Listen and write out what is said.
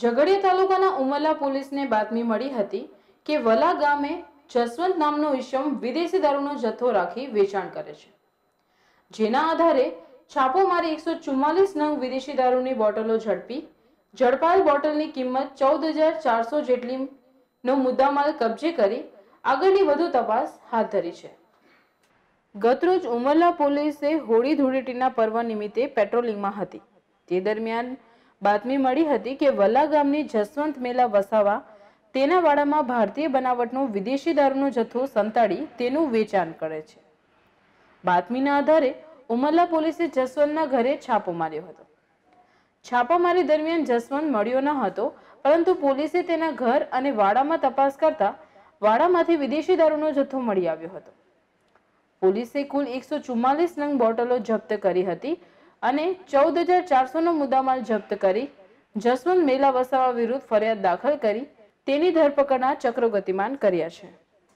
ઝઘડિયા તાલુકાના ઉમરલા પોલીસને બાતમી મળી હતી કે વલા ગામે જસવંત નામનો ઈશમ વિદેશી દારૂનો જથ્થો રાખી વેચાણ કરે છે જેના આધારે છાપો મારી એકસો ચુમ્માલીસ નંગ વિદેશી દારૂની બોટલો ઝડપી ઝડપાયેલ બોટલની કિંમત ચૌદ હજાર ચારસો જેટલીનો મુદ્દામાલ કબજે કરી આગળની વધુ તપાસ હાથ ધરી છે ગતરોજ ઉમરલા પોલીસે હોળી ધૂળેટીના પર્વ નિમિત્તે પેટ્રોલિંગમાં હતી તે દરમિયાન બાતમી મળી હતી કે વલ્લા ગામની જસવંત મેલા વસાવા તેના વાડામાં ભારતીય બનાવટનું વિદેશી દારૂનો જથ્થો સંતાડી તેનું વેચાણ કરે છે બાતમીના આધારે ઉમરલા પોલીસે જસવંતના ઘરે છાપો માર્યો હતો છાપામારી દરમિયાન જસવંત મળ્યો ન હતો પરંતુ પોલીસે તેના ઘર અને વાડામાં તપાસ કરતા વાડામાંથી વિદેશી દારૂનો જથ્થો મળી આવ્યો હતો પોલીસે કુલ એકસો ચુમ્માલીસ નંગ બોટલો જપ્ત કરી હતી અને ચૌદ હજાર ચારસોનો મુદ્દામાલ જપ્ત કરી જસવંત મેલા વસાવા વિરુદ્ધ ફરિયાદ દાખલ કરી તેની ધરપકડના ચક્રો ગતિમાન કર્યા છે